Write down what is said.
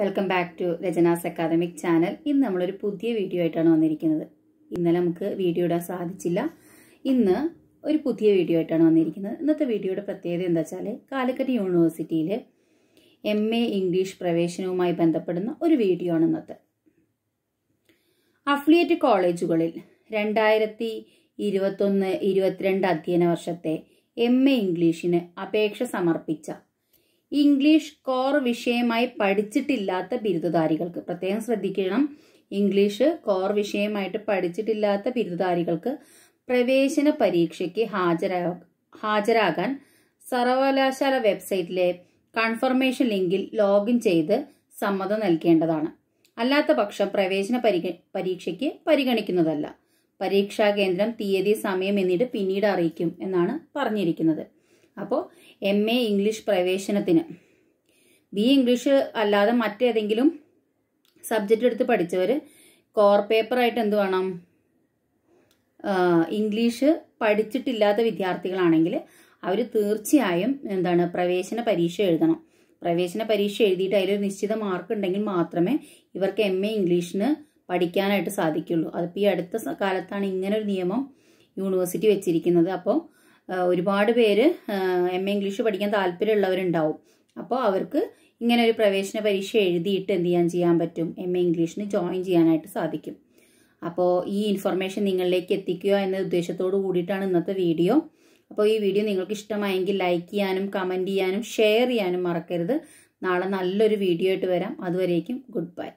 welcome back to Rachana's academic channel ഇന്ന് നമ്മളൊരു പുതിയ വീഡിയോ ആയിട്ടാണ് വന്നിരിക്കുന്നത് ഇന്നലെ നമുക്ക് വീഡിയോ ഇടാൻ സാധിച്ചില്ല ഇന്ന് ഒരു പുതിയ വീഡിയോ ആയിട്ടാണ് വന്നിരിക്കുന്നത് ഇന്നത്തെ വീഡിയോയുടെ പ്രത്യേകത എന്താ വെച്ചാൽ കാലിക്കറ്റ് യൂണിവേഴ്സിറ്റിയിൽ എം എ ഇംഗ്ലീഷ് പ്രവേശനവുമായി ബന്ധപ്പെടുന്ന ഒരു വീഡിയോ ആണ് ഇന്നത്തെ അഫിലിയേറ്റ് കോളേജുകളിൽ രണ്ടായിരത്തി ഇരുപത്തൊന്ന് ഇരുപത്തിരണ്ട് അധ്യയന വർഷത്തെ എം എ ഇംഗ്ലീഷിന് അപേക്ഷ സമർപ്പിച്ച ഇംഗ്ലീഷ് കോർ വിഷയമായി പഠിച്ചിട്ടില്ലാത്ത ബിരുദധാരികൾക്ക് പ്രത്യേകം ശ്രദ്ധിക്കണം ഇംഗ്ലീഷ് കോർ വിഷയമായിട്ട് പഠിച്ചിട്ടില്ലാത്ത ബിരുദധാരികൾക്ക് പ്രവേശന പരീക്ഷയ്ക്ക് ഹാജരാ ഹാജരാകാൻ സർവകലാശാല വെബ്സൈറ്റിലെ കൺഫർമേഷൻ ലിങ്കിൽ ലോഗിൻ ചെയ്ത് സമ്മതം നൽകേണ്ടതാണ് അല്ലാത്ത പക്ഷം പ്രവേശന പരീക്ഷയ്ക്ക് പരിഗണിക്കുന്നതല്ല പരീക്ഷാ കേന്ദ്രം തീയതി സമയം എന്നിട്ട് പിന്നീട് അറിയിക്കും എന്നാണ് പറഞ്ഞിരിക്കുന്നത് അപ്പോൾ എം എ ഇംഗ്ലീഷ് പ്രവേശനത്തിന് ബി ഇംഗ്ലീഷ് അല്ലാതെ മറ്റേതെങ്കിലും സബ്ജക്റ്റ് എടുത്ത് പഠിച്ചവർ കോർ പേപ്പറായിട്ട് എന്ത് വേണം ഇംഗ്ലീഷ് പഠിച്ചിട്ടില്ലാത്ത വിദ്യാർത്ഥികളാണെങ്കിൽ അവർ തീർച്ചയായും എന്താണ് പ്രവേശന പരീക്ഷ എഴുതണം പ്രവേശന പരീക്ഷ എഴുതിയിട്ട് അതിലൊരു നിശ്ചിത മാർക്ക് ഉണ്ടെങ്കിൽ മാത്രമേ ഇവർക്ക് എം എ ഇംഗ്ലീഷിന് പഠിക്കാനായിട്ട് സാധിക്കുള്ളൂ അതിപ്പോൾ ഈ അടുത്ത കാലത്താണ് ഇങ്ങനെ ഒരു നിയമം യൂണിവേഴ്സിറ്റി വെച്ചിരിക്കുന്നത് അപ്പോൾ ഒരുപാട് പേര് എം എ ഇംഗ്ലീഷ് പഠിക്കാൻ താല്പര്യമുള്ളവരുണ്ടാവും അപ്പോൾ അവർക്ക് ഇങ്ങനെ ഒരു പ്രവേശന പരീക്ഷ എഴുതിയിട്ട് എന്ത് ചെയ്യാൻ ചെയ്യാൻ പറ്റും എം എ ഇംഗ്ലീഷിന് ജോയിൻ ചെയ്യാനായിട്ട് സാധിക്കും അപ്പോൾ ഈ ഇൻഫർമേഷൻ നിങ്ങളിലേക്ക് എത്തിക്കുക എന്ന ഉദ്ദേശത്തോടു കൂടിയിട്ടാണ് ഇന്നത്തെ വീഡിയോ അപ്പോൾ ഈ വീഡിയോ നിങ്ങൾക്ക് ഇഷ്ടമായെങ്കിൽ ലൈക്ക് ചെയ്യാനും കമൻറ്റ് ചെയ്യാനും ഷെയർ ചെയ്യാനും മറക്കരുത് നാളെ നല്ലൊരു വീഡിയോ ആയിട്ട് വരാം അതുവരേക്കും ഗുഡ് ബൈ